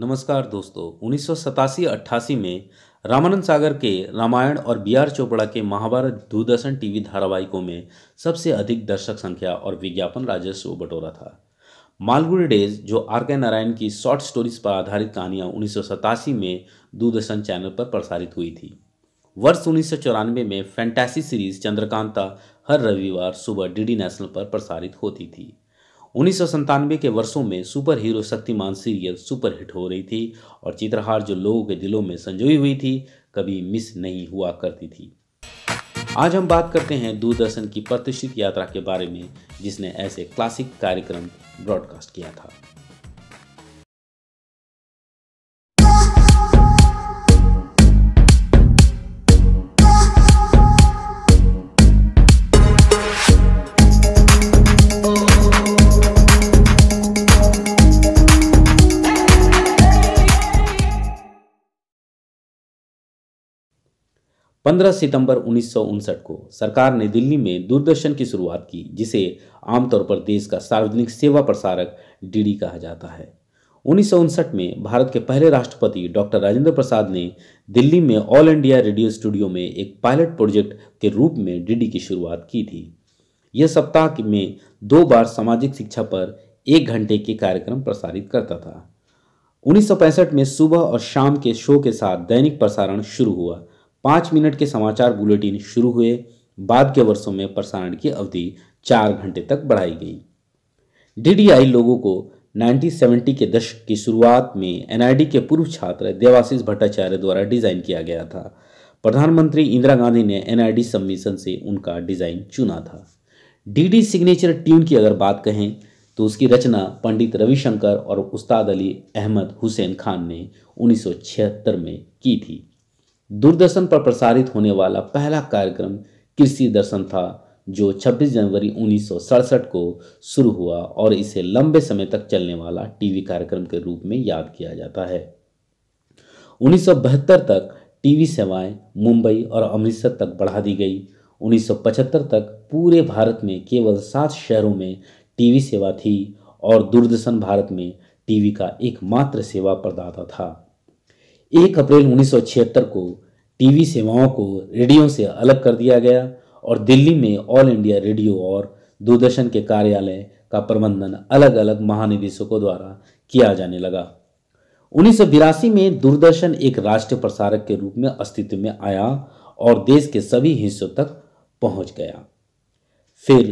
नमस्कार दोस्तों उन्नीस सौ में रामानंद सागर के रामायण और बी आर चोपड़ा के महाभारत दूरदर्शन टीवी धारावाहिकों में सबसे अधिक दर्शक संख्या और विज्ञापन राजस्व बटोरा था मालगुड़ी डेज जो आर के नारायण की शॉर्ट स्टोरीज पर आधारित कहानियां उन्नीस में दूरदर्शन चैनल पर प्रसारित हुई थी वर्ष उन्नीस में फैंटेसी सीरीज चंद्रकांता हर रविवार सुबह डीडी नेशनल पर प्रसारित होती थी उन्नीस के वर्षों में super hero Shaktimaan serial superhit हो रही थी और चित्रहार जो लोगों के दिलों में संजोई हुई थी कभी मिस नहीं हुआ करती थी आज हम बात करते हैं दूरदर्शन की प्रतिष्ठित यात्रा के बारे में जिसने ऐसे क्लासिक कार्यक्रम ब्रॉडकास्ट किया था 15 सितंबर उन्नीस को सरकार ने दिल्ली में दूरदर्शन की शुरुआत की जिसे आमतौर पर देश का सार्वजनिक सेवा प्रसारक डीडी कहा जाता है उन्नीस में भारत के पहले राष्ट्रपति डॉक्टर राजेंद्र प्रसाद ने दिल्ली में ऑल इंडिया रेडियो स्टूडियो में एक पायलट प्रोजेक्ट के रूप में डीडी की शुरुआत की थी यह सप्ताह में दो बार सामाजिक शिक्षा पर एक घंटे के कार्यक्रम प्रसारित करता था उन्नीस में सुबह और शाम के शो के साथ दैनिक प्रसारण शुरू हुआ पाँच मिनट के समाचार बुलेटिन शुरू हुए बाद के वर्षों में प्रसारण की अवधि चार घंटे तक बढ़ाई गई डीडीआई लोगों को 1970 के दशक की शुरुआत में एनआईडी के पूर्व छात्र देवाशीष भट्टाचार्य द्वारा डिज़ाइन किया गया था प्रधानमंत्री इंदिरा गांधी ने एनआईडी सम्मिशन से उनका डिज़ाइन चुना था डीडी सिग्नेचर ट्यून की अगर बात कहें तो उसकी रचना पंडित रविशंकर और उस्ताद अली अहमद हुसैन खान ने 1976 में की थी दूरदर्शन पर प्रसारित होने वाला पहला कार्यक्रम कृषि दर्शन था जो 26 जनवरी उन्नीस को शुरू हुआ और इसे लंबे समय तक चलने वाला टीवी कार्यक्रम के रूप में याद किया जाता है उन्नीस तक टीवी सेवाएं मुंबई और अमृतसर तक बढ़ा दी गई 1975 तक पूरे भारत में केवल सात शहरों में टीवी सेवा थी और दूरदर्शन भारत में टीवी का एकमात्र सेवा प्रदाता था एक अप्रैल उन्नीस को टीवी सेवाओं को रेडियो से अलग कर दिया गया और दिल्ली में ऑल इंडिया रेडियो और दूरदर्शन के कार्यालय का प्रबंधन अलग अलग महानिदेशकों द्वारा किया जाने लगा उन्नीस में दूरदर्शन एक राष्ट्रीय प्रसारक के रूप में अस्तित्व में आया और देश के सभी हिस्सों तक पहुंच गया फिर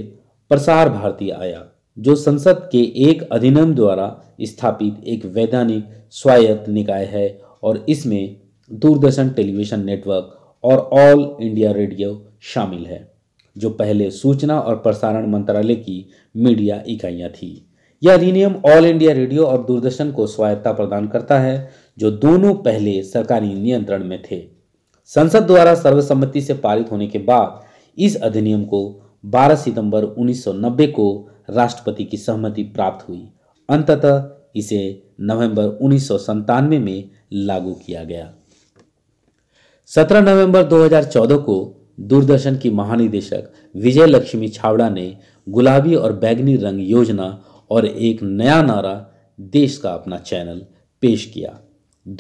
प्रसार भारती आया जो संसद के एक अधिनियम द्वारा स्थापित एक वैधानिक स्वायत्त निकाय है और इसमें दूरदर्शन टेलीविज़न नेटवर्क और ऑल इंडिया रेडियो शामिल है जो पहले सूचना और प्रसारण मंत्रालय की मीडिया इकाइयां थी यह अधिनियम ऑल इंडिया रेडियो और दूरदर्शन को स्वायत्ता प्रदान करता है जो दोनों पहले सरकारी नियंत्रण में थे संसद द्वारा सर्वसम्मति से पारित होने के बाद इस अधिनियम को 12 सितंबर 1990 को राष्ट्रपति की सहमति प्राप्त हुई अंततः इसे नवंबर उन्नीस में लागू किया गया 17 नवंबर 2014 को दूरदर्शन की महानिदेशक विजय लक्ष्मी छावड़ा ने गुलाबी और बैगनी रंग योजना और एक नया नारा देश का अपना चैनल पेश किया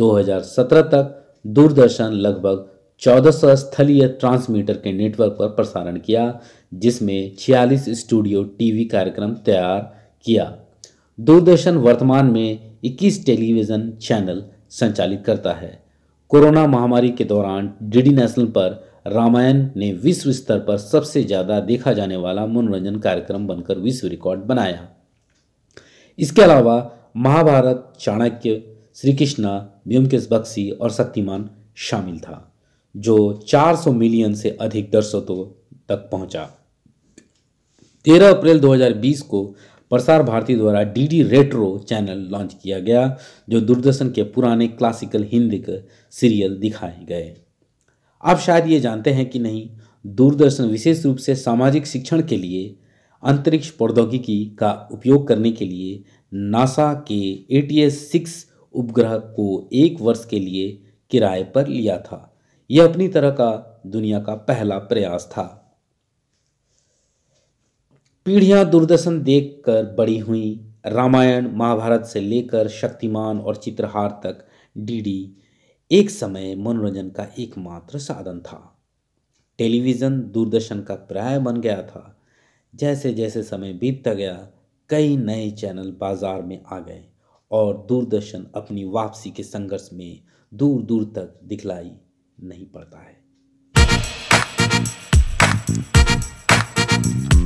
2017 तक दूरदर्शन लगभग 1400 स्थलीय ट्रांसमीटर के नेटवर्क पर प्रसारण किया जिसमें 46 स्टूडियो टीवी कार्यक्रम तैयार किया दूरदर्शन वर्तमान में 21 टेलीविज़न चैनल संचालित करता है कोरोना महामारी के दौरान डीडी नेशनल पर रामायण ने विश्व स्तर पर सबसे ज़्यादा देखा जाने वाला मनोरंजन कार्यक्रम बनकर विश्व रिकॉर्ड बनाया इसके अलावा महाभारत चाणक्य श्री कृष्णा व्योमकेश बख्शी और शक्तिमान शामिल था जो 400 मिलियन से अधिक दर्शकों तक पहुंचा 13 अप्रैल 2020 को प्रसार भारती द्वारा डीडी रेट्रो चैनल लॉन्च किया गया जो दूरदर्शन के पुराने क्लासिकल हिंदी के सीरियल दिखाए गए आप शायद ये जानते हैं कि नहीं दूरदर्शन विशेष रूप से सामाजिक शिक्षण के लिए अंतरिक्ष प्रौद्योगिकी का उपयोग करने के लिए नासा के ए टी एस सिक्स उपग्रह को एक वर्ष के लिए किराए पर लिया था यह अपनी तरह का दुनिया का पहला प्रयास था पीढ़ियां दूरदर्शन देखकर बड़ी हुई रामायण महाभारत से लेकर शक्तिमान और चित्रहार तक डीडी एक समय मनोरंजन का एकमात्र साधन था टेलीविज़न दूरदर्शन का प्राय बन गया था जैसे जैसे समय बीतता गया कई नए चैनल बाजार में आ गए और दूरदर्शन अपनी वापसी के संघर्ष में दूर दूर तक दिखलाई नहीं पड़ता है